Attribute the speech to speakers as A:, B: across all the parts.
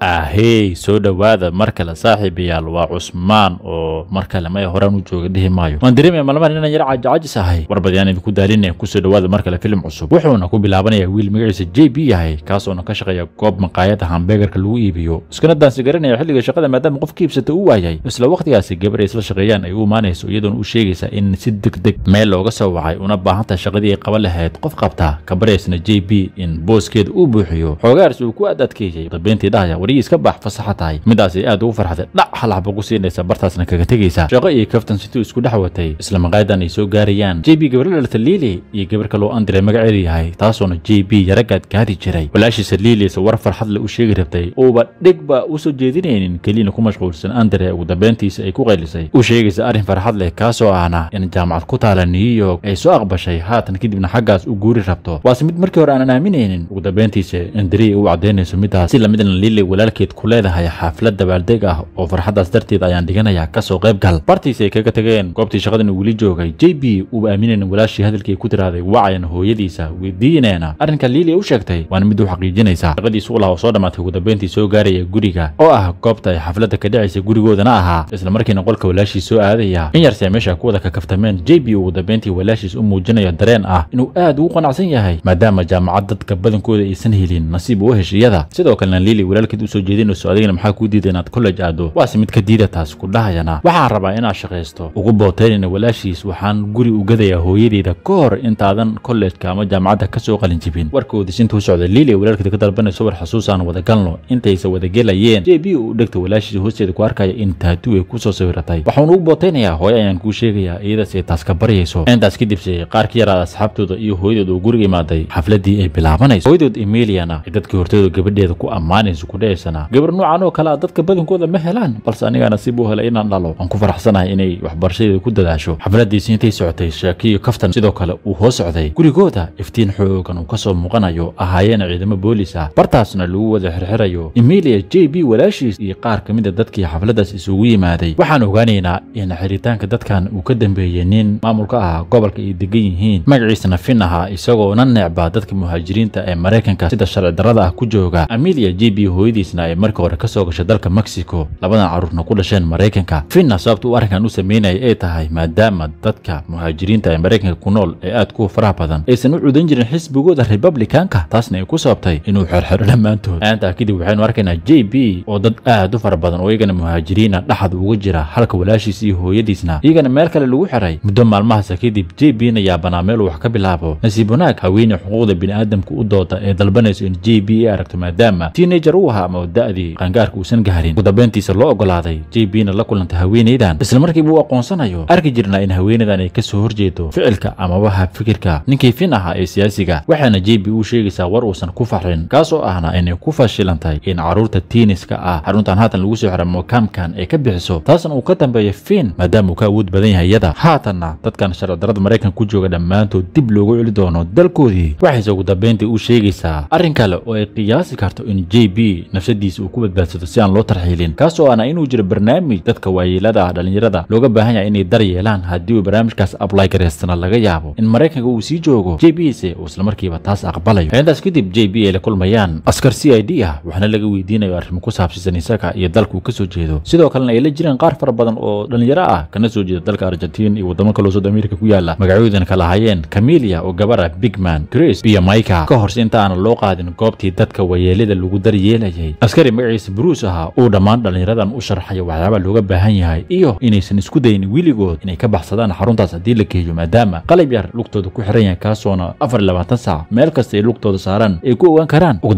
A: ahey ah, soo dhowaada mar kale saaxiibayaal waa cusmaan oo mar kale maya horaan u jooga dhihi maayo waan dareemaya maalmahan inaan yar cajicajis ahay warbadyaan idinku daalinaya eh, kusoo dhawaada mar kale filim cusub wuxuuna ku bilaabanayaa wiil magaciisa j b yahay kaasoona ka shaqeeya goob maqaayada hambeegarka lagu iibiyo iskana daansi garanaya xilliga shaqada maadaama qof ka iibsata uu waayay isla wakhtigaasi gabar ay isla shaqeeyaan ay u imaanayso iyadoona u sheegaysa in si deg deg meel looga soo wacay una baahan tahay shaqadii ay qaban lahayd qof qabtaa ka baraysna j b in booskeeda uu buuxiyo xoogaarsi uu ku ad adkeeyay dabayntii dhahaya weri iska baax fasaxa tahay midaasay aad ugu farxday dhac halaxba ku siinaysa bartaasna kaga tegaysa shaqo iyo kaftan situu isku dhex watay isla maqaadan ay soo gaarayaan j b gabardhalarta liili iyo gabar kaloo aan diray magaceedu yahay taasoona j b yaragaad gaadi jiray walaashiisa liiliise war farxad le u sheegi rabtay uuba dhigba u soo jeedinaynin keliyana ku mashquulsan andre ugu dambeyntiisa ay ku qaylisay u sheegaysa arrin farxad leh kaasoo ahna in jaamacad ku taala new york ay soo aqbashay haatan kadibna xaggaas u guuri rabto waase mid markii hore aanan aaminaynin ugu dambeyntiisa indariya u caddaynayso midaas si lamidna liili walaalkeed ku leedahay xaaflad dabaaldeeg ah oo farxaddaas darteed ayaan dhiganayaa kasoo qayb gal bartiisi ay kaga tageen goobtii shaqadan uu weli joogay j b uuba aaminayn walaashii hadalkii ku tiraaday wacayan hooyadiisa weydiinayna arrinka liiliya u sheegtay waana mid u xaqiijinaysa shaqadiisu u oo soo dhammaatay ugu dambayntii soo gaaraya guriga oo ah goobta ay xafladda ka dhacaysa gurigoodana ahaa isla markiina qolka walaashii soo aadaya in yarse meesha kuwada ka kaftameen j b ugu dambayntii walaashiis u muujinayo dareen ah inuu aad ugu qanacsan yahay maadaama jaamacad dadka badankooda aysan helin nasiib uga heshiyada sidoo kalena liili walaalkeed aad usoo jeedinayso adigana maxaa kuu diida inaad collej aado waase mid ka diida taas ku dhahayana waxaan rabaa inaad shaqaysto ugu bootaynayna walaashiis waxaan guri u gadayaa hooyadeeda ka intaadan kollejka ama jaamacadda kasoo qalin jibin warka oodisinta socda lilia walaalkeeda ka dalbanayso war wada galno intaysa wadagelayeen j b u dhegta walaashiis hoosteeda ku arkaya in taatu ay ku soo sawiratay waxaan ugu bootaynayaa hooyo ayaan kuu sheegayaa iyadaas ay taas ka baryayso intaas kadibse qaar ka yaraad asxaabtooda iyo hooyadood uu guriga imaaday xafladii ay bilaabanayso hooyadood emeliana ay dadkii hortooda gabadheeda ku ammaanayso kudhe anfacaysanaa gabar noocan oo kale a ah, dadka badankooda ma helaan balse anigaa nasiib u helay inaan dhalo waan ku faraxsanahay inay waxbarashadeeda ku dadaasho xafladiisi intay socotay shaakiyo kaftan sidoo kale uu hoos socday gurigooda iftiin xoogan uu ka soo muuqanayo ahaayeen ciidamo booliis ah bartaasna lagu wada xirxirayo emilia j b walaashiis iyo qaar ka mid a ah dadkii xafladdaas isugu yimaaday waxaan ogaanaynaa in xiritaanka dadkan uu ka dambeeyey nin maamulka ah gobolka ay degan yihiin magaciisna fin ahaa isagoona neecba dadka muhaajiriinta ee maraykanka sida sharci darrada ah ku jooga emilia j b hooyadii gabadhiisna ay markii hore kasoo soo gashay dalka mexico labadan carruurna ku dhasheen maraykanka finna sababta uu arrinkan u sameynaya ay tahay maadaama dadka muhaajiriinta ee maraykanka ku nool ee aad kuwa faraha badan aysan u cudan jirin xisbigooda republicanka taasna ay ku sababtay inuu xerxero dhammaantood aantaa kadib waxaynu arkaynaa j b oo dad aad u fara badan oo iyagana muhaajiriina dhaxad uga jira halka walaashiis iyo hooyadiisna iyagana meel kale lagu xiray muddo maalmahaas kadib j b na yaabanaa meel uu wax ka bilaabo nasiib wanaag haweeney xuquuqda bini'aadamka u dooda ee dalbanayso in j b ay aragto maadaama tiinajar u ahaa ama da'dii qaangaarka uusan gaarin ugu loo ogolaaday j b na la kulantay haweenaydan islamarkiiba uu aqoonsanayo arki jirnaa in haweenaydan ay ka soo horjeedo ficilka amaba habfikirka ninkii fin ahaa ee siyaasiga waxaana j b u sheegaysaa war uusan ku farxin kaasoo ahna inay ku fashilantay in carruurta tiiniska ah xaruntan haatan lagu soo xiray mookaamkan ay ka bixiso taasna uu ka dambeeya fiin maadaama uu ka awood badan yahay iyada haatanna dadkan sharci darada maraykanka ku jooga dhammaantood dib loogu celi doono dalkoodii waxayse ugu dambeyntii u sheegaysaa arrin kale oo ay qiyaasi karto in j b nafsadiisa uu ku badbaadsado si aan loo tarxiilin kaasoo oo inuu jiro barnaamij dadka waayeelada ah dhallinyarada looga baahan yahay inay dar yeelaan haddii uu barnaamijkaas ablay garaystana laga yaabo in maraykanka uu sii joogo j b se uu islamarkiiba taas aqbalayo intaas kadib j b ay la kulmayaan askar c i d ah waxaana laga weydiinayo arrimo ku saabsisan isaga iyo dalka uu ka soo jeedo sidoo kalena ay la jiraan qaar fara badan oo dhallinyaro ah kana soo jeeda dalka argentiin iyo waddamo kaloo sood amerika ku yaalla magacyoodana kala hayeen camilia oo gabara bigman chris iyo maika ka horse inta aana loo qaadin goobtii dadka wayeelada lagu dar yeelaya sameeyey askari magaciisa bruus ahaa uu dhammaan dhallinyaradan u sharxayo waxyaaba looga baahan yahay iyo inaysan isku dayin weligood inay ka baxsadaan xaruntaas haddii la geeyo maadaama qalab yar lugtooda ku xiran yahay kaasoona afar labaatan saac meel kasta ay lugtooda saaraan ay ku ogaan karaan ugu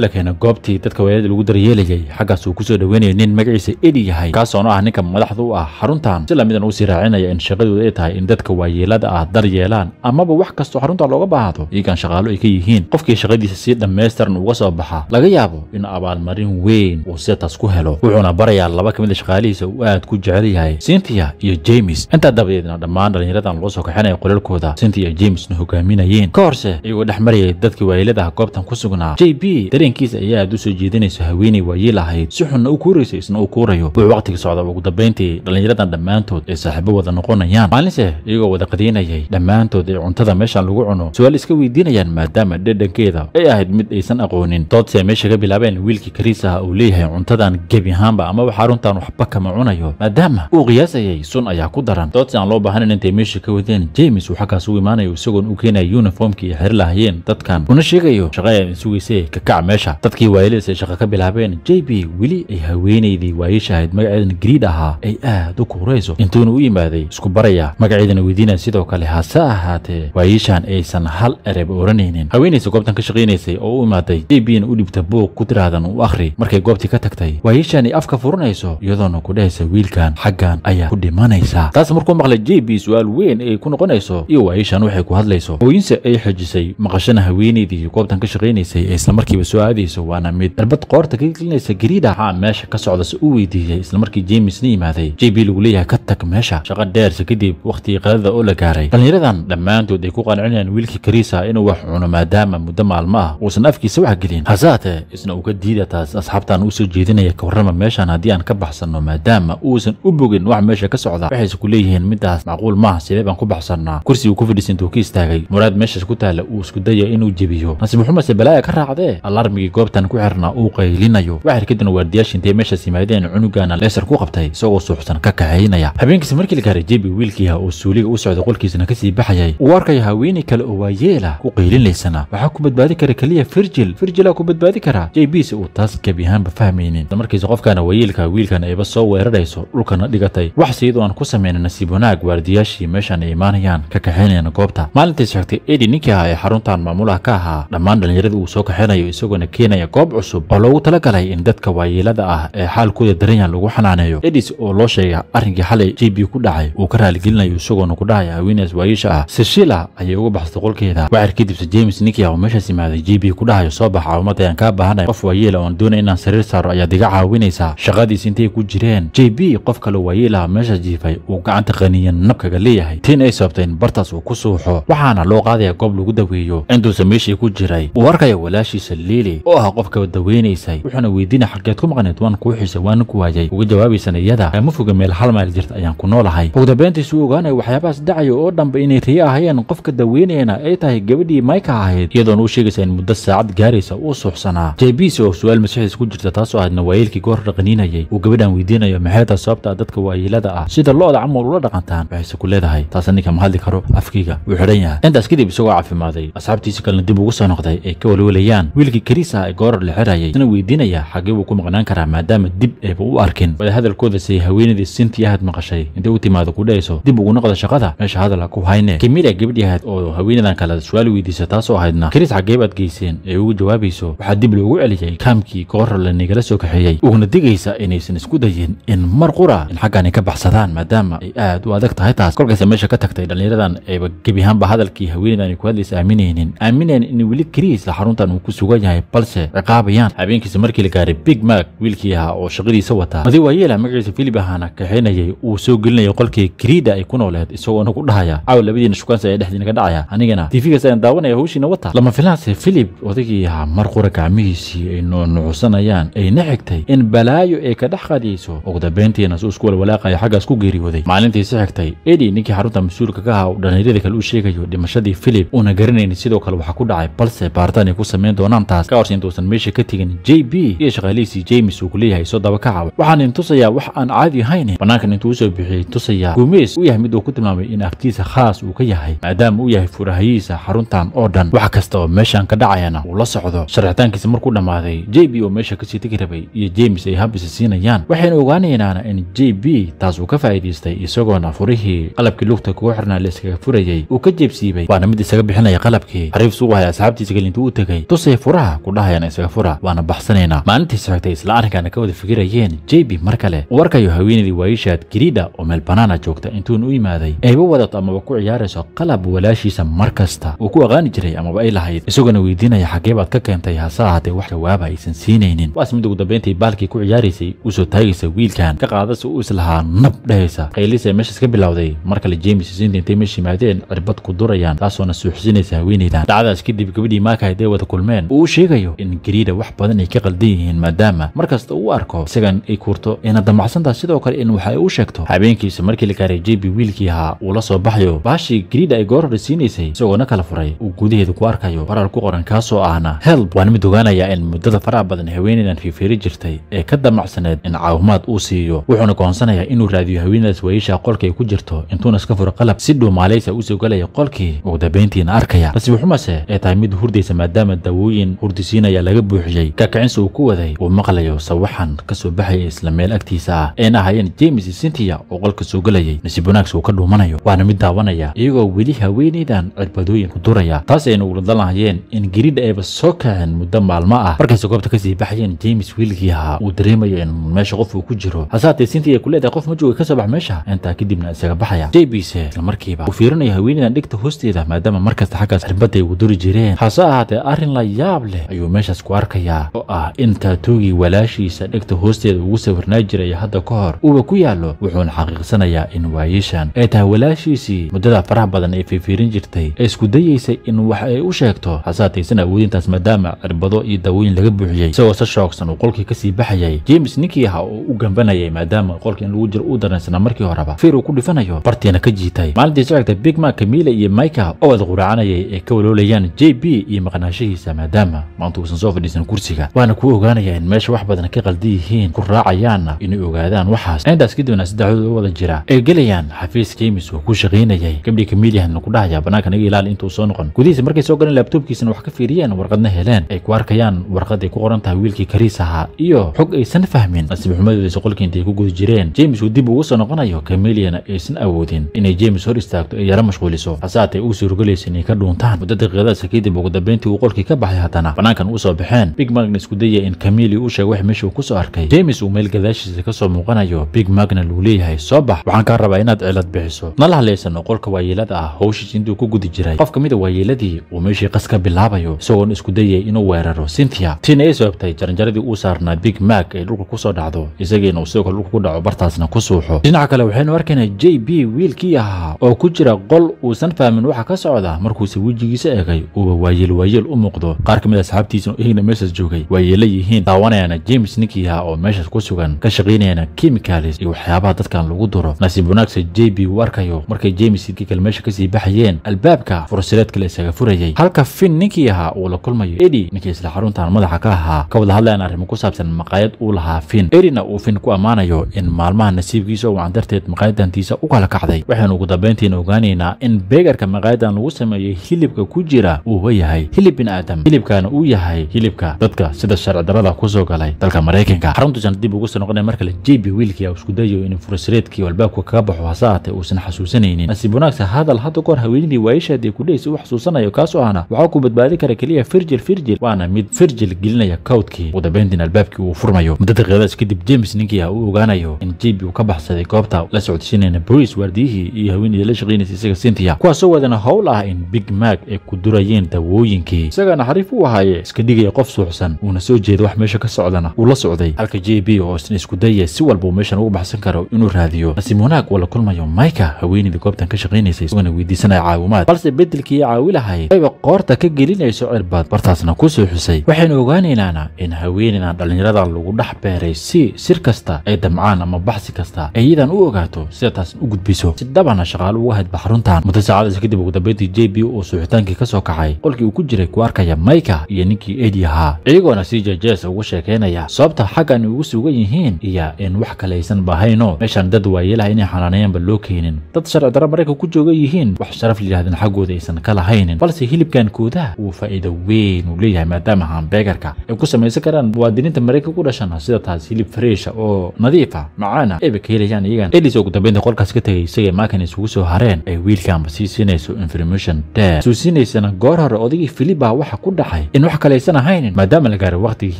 A: la keena goobtii dadka waayada lagu daryeelayay xaggaas uu kusoo dhoweynaya nin magaciisa edi yahay kaasoona ah ninka madaxda u ah xaruntan si lamidan uu sii raacinaya in shaqadooda ay tahay in dadka waayeelada ah dar yeelaan amaba wax kastoo xarunta looga baahdo iyagaan shaqaalo ay ka yihiin qofkii shaqadiisa si dhammaystaran uga soo baxa laga yaabo in abaalmarin weyn uu seetaas ku helo wuxuuna barayaa laba ka mid a ah shaqaalihiisa uu aad ku jecel yahay sintiya iyo james intaa dabadeedna dhammaan dhallinyaradan loo soo kaxinaya qololkooda sintiya jamesna hogaaminayeen ka horse iyagoo dhex marayay dadkii waayeeladaha goobtan ku sugnaa j b dareenkiisa ayaa aad u soo jeedinaysa haweenay waayiil ahayd si xunna u kuuraysay isna uu kuurayo wuxuu wakhtiga socda ugu dambayntii dhallinyaradan dhammaantood ay saaxiibo wada noqonayaan maalinse iyagoo wada qadiinayay dhammaantood ay cuntada meeshan lagu cuno su-aal iska weydiinayaan maadaama dhedhankeeda ay ahayd mid aysan aqoonin doodsee meesha ka bilaabeen wiil wiilkii kariis aha uu leeyahay cuntadan gebi ahaanba amaba runtaan waxba kama cunayo maadaama uu qiyaasayay sun ayaa ku daran doodsi aan loo baahnayn intay meesha ka wadeen james uu xaggaas ugu imaanayo isagoon u keenaya yunifomkii ay xeri lahayeen dadkan kuna sheegayo shaqa ayaan sugayse kakac meesha dadkii waayelis ay shaqa ka bilaabeen j b weli ay haweenaydii waayasha ahayd magaceedan griid ahaa ay aad u kuurayso intuuna u yimaaday isku baraya magaceedana weydiina sidoo kale hase ahaatee waayashan aysan hal ereba oranaynin haweenaysa goobtan ka shaqaynaysay oo u imaaday j b u dhibta buuq ku tiraahdan u akhri markay goobtii ka tagtay waayiishani afka furanayso iyadoona ku dhahaysa wiilkan xaggan ayaa ku dhimanaysaa taas markuu maqlay j b su-aal weyn ay ku noqonayso iyo waayiishan waxay ku hadlayso hooyinse ay xejisay maqashana haweeneydii goobtan ka shaqaynaysay ee islamarkiiba su-aadiisa waana mid irbad qoorta ka gelinaysa gariida haa meesha ka socda se u weydiiyey islamarkii jemisna yimaaday j b lagu leeyahay ka tag meesha shaqa dheerse kadib wakhtigii qadada oo la gaaray dhallinyaradan dhammaantood ay ku qaanicinayan wiilkii kariisa inuu wax cuno maadaama muddo maalmo ah uusan afkiisa waxgelin hasaate isna uu ka diiday sida taas asxaabtaan usoo jeedinaya ka warrama meeshaan haddii aan ka baxsanno maadaama uusan u bogin wax meesha ka socda waxayse ku leeyihiin midaas macquul maaha sidee baan ku baxsannaa kursigu ku fidhiis ka istaagay muraad meeshaas ku taala uu isku daya inuu jebiyo nasiib xumase balaaya ka raacdee alarmigii goobtan ku xirnaa uu qaylinayo waxir kadibna waardiyaasha intay meeshaas yimaadeen cunugaana leesar ku qabtay isagoo suuxsan ka kaxaynaya habeenkiisa markii la gaaray jebi wiilkiiha ah oo suuliga u socday qolkiisana kasii baxayay uu arkaya haweeney kale oo waayeela ku qaylinaysana waxaa ku badbaadi kara keliya firjil firjilaa ku badbaadi kara jbs uu taas gebi ahaanba fahmaynin markiisa qofkaana wayiilka wiilkan ayba soo weerarayso dhulkana dhigatay wax siidoo aan ku samayna nasiib wanaag waardiyaashii meeshaan ay imaanayaan ka kaxaynayana goobta maalintays xigtay edi ninkii ahaa ee xaruntan maamulaha ka ahaa dhammaan dhallinyarada uu soo kaxaynayo isagoona keenaya goob cusub oo loogu talagalay in dadka waayeelada ah ee xaalkooda daranyan lagu xanaaneeyo edis oo loo sheega arrinkii xalay j b ku dhacay uu ka raaligelinayo isagoona ku dhacaya haweenaas waayeesha ah sishila ah ayay uga baxsatay qolkeeda waxaar kadib james ninkia ah oo meeshaas imaaday j b ku dhahayo soo baxa ummadayaan kaa baahanaya qof waayeela o aan doona inaan sariir saaro ayaad iga caawinaysaa shaqadiisa intay ku jireen j b qof kale waayeelaha meesha jiifay uu gacanta qaniyan nabkaga leeyahay tin ay sababtay in bartaas uu ku suuxo waxaana loo qaadaya goob lagu daweeyo intuuse meeshii ku jiray uu arkaya walaashiisa liili oo ah qofka daweynaysay wuxuuna weydiinaya xageed ku maqnayd waan kuu xiisa waanan ku waayay uga jawaabaysan iyada ama foga meel hal mayl jirta ayaan ku noolahay ogdabeyntiisa u ogaanaya waxyaabahaas dhacaya oo dhanba inay riyo ahayeen qofka daweynayana ay tahay gabadhii mayka ahayd iyadoona u sheegaysa in muddo saacad gaaraysa uu suuxsanaa j b su-aal masiixiis ku jirta taasoo ahaydna waayeelkii goor dhaqaniinayay uu gabadhan weydiinayo maxay tahay sababta aad dadka waayeelada ah sida loda da camal ula dhaqantaan waxayse ku leedahay taasa ninka ma hadli karo afkayga wuu xidhan yahay intaas kadib isagoo caafimaaday asxaabtiisa kalena dib ugu soo noqday ay ka walwalayaan wiilkii kariis ah ee gooror la xirayay isna weydiinaya xaggee buu ku maqnaan karaa maadaama dib eeba u arkin wada hadalkooda haweenadii sinti ahad maqashay intay u timaado ku dhahayso dib ugu noqda shaqada meesha hadal ha ku hayne kamilia gabadhi ahayd oo haweenadan kale su-aal weydiisa taasoo ahaydna kariis xaggeebaad geyseen ee ugu jawaabayso waxaa dib loogu celiyay nidaamkii la nagala soo kaxeeyey uguna digaysa inaysan isku dayin in mar qura in xaggani ka baxsadaan maadaama ay aad u adag tahay taas kolkaase meesha ka tagtay dhallinyaradan ayba gebi ahaanba hadalkii haweeneydaan ay ku hadlaysa aaminaynin aaminayn in weli keligiisa xaruntan uu ku sugan yahay balse ciqaabayaan habeenkiisa markii la gaaray big mak wiilkii ahaa oo shaqadiisa wataa madi waayeela ah, magaciisa filib ahaana kaxaynayay uu soo gelinaya qolkii kriida ay ku nooleed isagoona ku dhahaya caawa labadiina shukaansa ee dhexdiinaga dhacaya anigana tifigaasan daawanaya hawshiina wata lama filaanse filib odagii ahaa mar qura gacmihiisii ay oo nucusanayaan ayna xigtay in balaayo ay ka dhex qadiyeyso ugu dambayntiina si isku walwalaaqaya xaggaas ku geeriyooday maalintii si xigtay edi ninkii xarunta mas-uulka ka ahaa uu dhallinyarada kale u sheegayo dhimashadii filip uuna garanaynin sidoo kale waxaa ku dhacay balse baaritaan ay ku samayn doonaan taas ka horse intuusan meesha ka tegin j b iyo shaqaalihiisii james uu kuleeyahay soo dabakaca waxaan in tusayaa wax aan caadi ahayn bannaankan intuu usoo bixiyey tusayaa guumeys u yahay mid uu ku tilmaamay in aftiisa khaas uu ka yahay maadaama uu yahay furahayiisa xaruntan oo dhan wax kasta oo meeshaan ka dhacayana uu la socdo sharcitaankiisa markuu dhammaaday j b oo meesha kasii tegi rabay iyo james ay hambisa siinayaan waxaynu ogaanaynaana in j b taas uu ka faa'iidaystay isagoona furihii qalabkii lugta kugu xirnaa layskaga furayay uu ka jeebsiibay waana mid isaga bixinaya qalabkii xariifsu u haya asxaabtiisa gelintuu u tegay tusay furaha ku dhahayana isaga fura waana baxsanaynaa maalintiisa xigtay isla arrinkaana ka wada fikirayeen j b mar kale uu arkayo haweenaydii waayishaad giriidha oo meel banaana ah joogta intuun u yimaaday ayba wadato amaba ku ciyaarayso qalab walaashiisa mar kasta uu ku aqaani jiray amaba ay lahayd isagoona weydiinaya xaggee baad ka keentay hase ahaatee wax jawaabay aysan siinaynin waas mid ugu dambeyntii baalkii ku ciyaaraysay usoo taagaysa wiilkan ka qaadas uu islahaa nab dhehaysa kaylisee meeshaas ka bilowday mar kale james isintay intay meesh yimaadeen cirbad ku durayaan taasoona suuxsinaysa haweenaydan dhacdaas kadib gabadhii maaka haday wada kulmeen uu u sheegayo in gariida wax badan ay ka qaldan yihiin maadaama mar kasta uu arko isagan ay kuurto ina damacsantaha sidoo kale in waxa ay u sheegto habeenkiisa markii la gaaray jebi wiilkii ahaa uu la soo baxayo baashii gariida ay goor hore siinaysay isagoona kala furay uu gudaheeda ku arkayo warar ku qoran kaasoo ahna helb waana mid ogaanayaa in muddada faraha badan haweeneydan fiifiiri jirtay ee ka damacsaneed in caawimaad uu siiyo wuxuuna goonsanayaa inuu raadiyo haweenadaas wayishaa qolkay ku jirto intuuna iska furo qalab si dhuumaalaysa usoo gelaya qolkii ugu dambayntiina arkaya balse wuxumase ee tahay mid hurdaysa maadaama daawooyin hurdisiinaya laga buuxiyey kakacinsi uu ku waday uu maqlayo sawaxan ka soo baxaya isla meel agtiisa ah eena ahaayeen james sintiya oo qolka soo galayay nasiib wanaags uu ka dhuumanayo waana mid daawanaya iyagoo weli haweenaydan cirbadooyin ku duraya taas ayna ula dalanhayeen in gariidha ayba soo kaceen muddo maalmo ah markayse goobta kasii baxayeen james wiilkii ahaa uu dareemaya in meesha qof uu ku jiro hase haatee sintii ay ku leedahay qof ma jooga kasoo bax meesha intaa kadibna isaga baxaya jebise eh, islamarkiiba uu fiirinaya haweenadan dhigta hoosteeda maadaama markasta xaggaas xirbaday ugu duri jireen hase ahaatee arrin la yaab leh ayuu meeshaas ku arkayaa oo ah in taatoogii walaashiisa dhegta hoosteeda ugu sawirnaa jiraya hadda ka hor uuba ku yaallo wuxuuna xaqiiqsanayaa in waayeeshan ay tahay walaashiisii muddada faraha badan ee fiifiirin jirtay ee isku dayaysay in wax ay u sheegto hasaataysan awoodintaas maadaama cirbado iyo daawooyin laga buux buuxiyey isagoo se shoogsan uu qolkii kasii baxayay james ninkii ahaa oo u gambanayay maadaama qolkii in lagu jiro uu darnaysana markii horeba fiir uu ku dhifanayo bartiina ka jiitay maalintii socogta big mak miila iyo maika oo wada quraacanayay ay ka waloolayaan j b iyo maqnaanshihiisa maadaama maanta uusan soo fadhiisan kursiga waana ku ogaanaya in meesha wax badan ka qaldi yihiin ku raacayaanna inay ogaadaan waxaas intaas kadibna saddexdood saddexdooda wada jira ay gelayaan xafiis james uu ku shaqaynayay gabdhii kamiilihanna ku dhahaya bannaanka naga ilaali intuu soo noqon gudihiisa markay soo galeen laabtoobkiisana wax ka fiiriyeen warqadna heleen ay ku arkayaan warqad ku qoran tahay wiilkii kariis ahaa iyo xog aysan fahmin nasiib xumadooda soqolkii intay ku guda jireen james uu dib ugu soo noqonayo kameliana aysan awoodin inay james hor istaagto ee yaro mashquuliso hase hasaatay ugu suurogelaysa inay ka dhuuntaan muddo daqiiqadaasa kadib ugu dambeyntii uu qolkii ka baxay haddana bannaankan uu soo baxeen big magna isku dayaya in kameli uu sheego wax meesha uu ku soo arkay james uu meel gadaashiisa ka soo muuqanayo big magna luu leeyahay soo bax waxaan kaa rabaa inaad cilad bixiso nala halaysano qolka waayeelada ah howshiis intuu ku gudi jiray qof ka mid a ah waayeeladii uu meeshii qas ka bilaabayo isagoona isku dayay inuu weeraro cynthia tin ayay sababtay jaranjaradii uu saarnaa big mak ee dhulka ku soo dhacdo isagiina uu sidoo kale dhulka ku dhaco bartaasna ku suuxo dhinaca kale waxaynu arkaynaa j b wiilkii ahaa oo ku jira qol uusan fahmin waxa ka socda markuuse wejigiisa eegay uuba waayeel waayeel u muuqdo qaar ka mid a ah asxaabtiisa ihigna meeshaas joogay waayeela yihiin daawanayana james ninkii ahaa oo meeshaas ku sugan ka shaqaynayana kimikalis iyo waxyaabaha dadkan lagu duro nasiib wanaagsa j b uu arkayo markay james ninki kale meesha kasii baxayeen albaabka furasireed kale isaga furayay halka fin ninkii ahaa uu la kulmayo edi ninkii isla xaruntan madaxa ka madaxweynaha ka wada hadlayaan arrimo ku saabsan maqaayad uu lahaa fin erina uu fin ku ammaanayo in maalmaha nasiibkiisa wacan darteed maqaayadantiisa u kala kacday waxaanu ugu dambayntiina ogaanaynaa in beegarka maqaayaddan lagu sameeyey hilibka ku jira uuba yahay hilib bin aadam hilibkaana uu yahay hilibka dadka sida sharci darada ku soo galay dalka maraykanka xaruntuisan dib ugu soo noqonaya markale jb wiilkiia isku dayayo in furasreedkii albaabka kaga baxo hase ahaatee uusan xasuusanaynin nasiib wanaagsa hadal hadda goor haweenidii waayishaadii kudhaysa u xasuusanayo kaasoo ahna waxaa ku badbaadin kara keliya firjil firjil waana mid firjil gelin gelinaya kawdkii ugu dambeyntiin albaabkii uu furmayo muddo daqiiqadaas kadib james ninkii ah uu ogaanayo in jeb uu ka baxsaday goobta la socodsiinayna boriis waardiyihii iyo haweeneyda la shaqaynaysa isaga sintiya kuwaasoo wadana howl ah in big mag ay ku durayeen dawooyinkii isagana xariif u ahaaye iska dhigaya qof suuxsan uuna soo jeeda wax meesha ka socdana uu la socday halka j b oo isna isku daya si walba uu meeshan ugu baxsan karo inuu raadiyo nasiib wanaag oo la kulmayo mayka haweeneyda goobtan ka shaqaynaysay isagana weydiisanaya caawimaad balse bedelkii caawilahayayba qoorta ka gelinayso cirbad bartaasna ku soo xusay waxaynu ogaanay danaynaana in haweeneydan dhallinyarada lagu dhex beeray si sir kasta ay damcaan ama baxsi kasta ay iyadan u ogaato sida taas u gudbiso si dabana shaqaale uga haydba xaruntan muddo saacadaas kadib ugu dambeyntii j b oo suuxitaankii ka soo kacay qolkii uu ku jiray ku arkaya mayka iyo ninkii edi ahaa iyagoona si jeejees uga sheekaynaya sababta xaggan ugu sugan yihiin iyo in wax kalaysan bahayno meeshaan dad waayeelaha inay xanaaneeyaanba loo keenin dad sharci darra maraykan ku jooga yihiin wax sharaf layidhahdeen xaggooda aysan ka lahaynin balse hilibkan koodaha uu faa'iido weyn uu leeyahay maadaama hambeegarka ay ku samaysan karaan muwaadiniinta maraykan ku dhashana sida taas hilib fariisha ah oo nadiif ah macaana ayba ah, ka helayaan iyagan elis ugu dambeynta qolkaas ka tegay isagay maakan isugu soo hareen ay wiilkaanba sii siinayso information dheer suu siinaysana goor hore odagii filiba waxa ku dhacay in wax kalaysan ahaynin maadaama la gaaray wakhtigii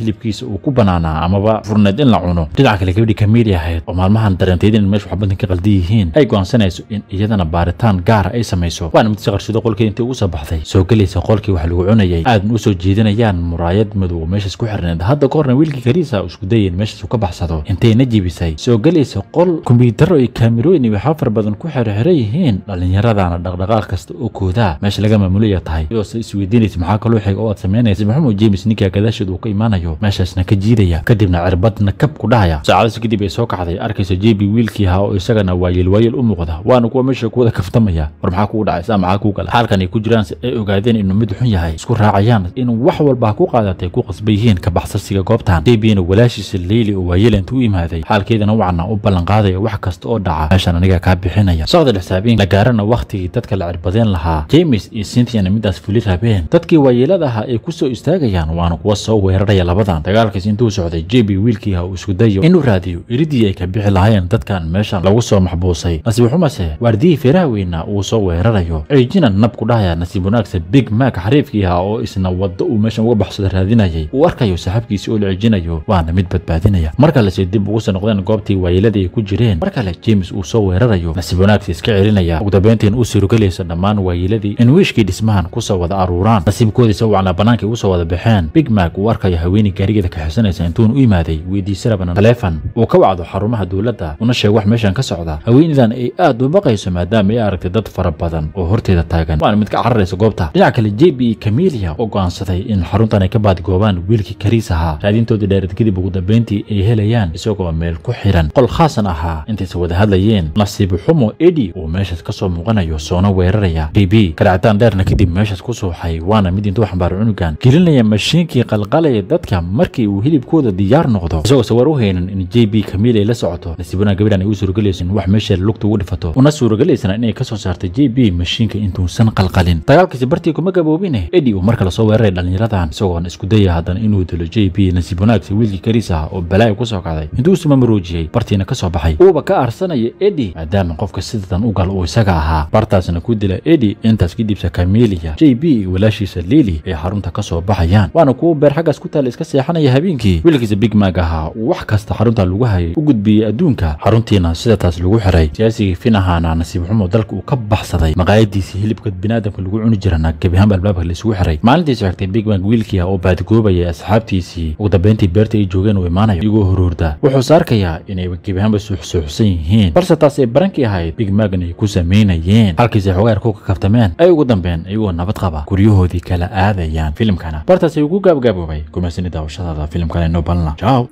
A: hilibkiisa uu ku banaanaa amaba furneed in la cuno dhinaca kale gabadhii kamiiri ahayd oo maalmahan dareentayd in meesha waxbadan ka qaldi yihiin ay go'aansanayso in iyadana baaritaan gaara ah ay samayso waana mid si qarshido qolkii intii ugu soo baxday soo gelaysa qolkii wax lagu cunayay aadan u soo jeedinayaan muraayad madow meeshaas ku xirneed hadda kahorna wiilkii kariisa isku dayen meeshaas uu ka baxsado intayna jibisay soo gelaysa qol kombiyuutarro iyo kaamirooyin waxaa far badan ku xirxiran yihiin dhallinyaradaana dhaqdhaqaaq kasta oo koodaa meesha laga maamulaya tahay idoose isweydiinaysa maxaa kaloo xig oo aad samaynaysa maxamuud jeemis ninkaa gadaasheed uu ka imaanayo meeshaasna ka jiidaya kadibna cirbadna kab ku dhahaya saacadaas kadib ay soo kacday arkaysa jebi wiilkii ahaa oo isagana waayeel waayeel u muuqda waana kuwa meesha kuwada kaftamaya war maxaa kuu dhacay saa maxaa kuu gala xaalkan ay ku jiraan si ay ogaadeen inuu mid xun yahay isku raacayaan in wax walba ha ku qaadatay ku qas khasab bay yihiin ka baxsarsiga goobtan debiana walaashiisa leyli oo waayeelant u imaaday xaalkeedana waxna u ballanqaadaya wax kasta oo dhaca meeshaan aniga kaa bixinaya socda xisaabiin la gaarana wakhtigii dadka la cirbadeen lahaa james iyo sintiana midaas fuli rabeen dadkii waayeelada ahaa ay ku soo istaagayaan waana kuwa soo weeraraya labadan dagaalkaas intuu socday jebi wiilkii ha uu isku dayo inuu raadiyo iridii ay ka bixi lahayen dadkan meeshaan lagu soo maxbuusay nasiib xumase waardiyihii feeraha weynaa uu soo weerarayo ciijina nab ku dhahaya nasiib wanaagsa big mak xariifkii ahaa oo isna waddo uu meeshan uga baxsada raadinayay uu arkayo saaxiibkiisii oo la cijinayo waana mid badbaadinaya mar kalese dib uguso noqdeen goobtii waayeeladii ay ku jireen mar kale james uu soo weerarayo nasiib wanaagsi iska celinaya ugu ugudabayntiin u surogelayso dhammaan waayiladii in wiishkii dhismahan kusoo wada aruuraan nasiibkoodii sawacna bannaankay usoo wada baxeen big mag uu arkayo haweenay gaarigeeda kaxirsanaysa intuun u yimaaday weydiisarabana taleefan uu ka wacdo xarumaha dowladda una sheego wax meeshan ka socda haweenidan ay aad u baqayso maadaama ay aragtay dad fara badan oo horteeda taagan waana mid ka cararaysa goobta dhinaca kale jb kamilia oo go'aansaday in xaruntan ay ka baadigoobaan doonaan wiilkii kariis ahaa raadintooda dhaaradkadib ugu dambayntii ay helayaan isagoo meel ku xiran qol khaasan ahaa intaysa wada hadlayeen nasiibu xumo edi uu meeshaas ka soo muuqanayo soona weeraraya d b karcataan dheerna kadib meeshaas ku suuxay waana mid intuu xambaar cunugan gelinaya mashiinkii qalqalaya dadka markii uu hilibkooda diyaar noqdo isagoo sawar u haynan in j b kamiil ay la socoto nasiibuna gabadhan ay u suuragalayso in wax meesha lugta ugu dhifato una suuragalaysana inay ka soo saarto j b mashiinka intuusan qalqalin dagaalkiisi bartii kuma gaboobine edi uu mar kale soo weeraray dhallinyaradan isagoona isku dayaha haddana inuu dilo j b nasiib wanaagsi wiilkii kariis ah oo balaayo ku soo kacday hinduusuma maroojiyey bartiina ka soo baxay uuba ka arsanaya edi maadaama qofka sidatan u gal uu isaga ahaa bartaasna ku dila edi intaas kadib sakamilia j b iyo walaashiisa liili ay xarunta ka soo baxayaan waana kuwa beer xaggaas ku taala iska seexanaya habeenkii wiilkiisa big mag ahaa uu wax kasta xarunta lagu hayay u gudbiyey adduunka xaruntiina sida taas lagu xiray siyaasigii finahaana nasiib xumo dalka uu ka baxsaday maqaayadiisii hilibka biniaadamka lagu cuni jirana gebi ahaanba albaabka la xiray maalintii socotay big mag wiilkii ah oo baadigooba raacraacabayay asxaabtiisii ugu dambeyntii beerta ay joogeen uu imaanayo iyagoo horhurda wuxuusa arkayaa inay gebi ahaanba suuxsuuxsan yihiin balse taas ay barankii ahayd bigmagan ay ku samaynayeen halkiisay xogaar ku kakaftameen ay ugu dambeen iyagoo nabad qaba guryahoodii kala aadayaan filimkana bartaas ugu gaabgaaboobay kumaysani daawashadaada filimkale nobalna jaw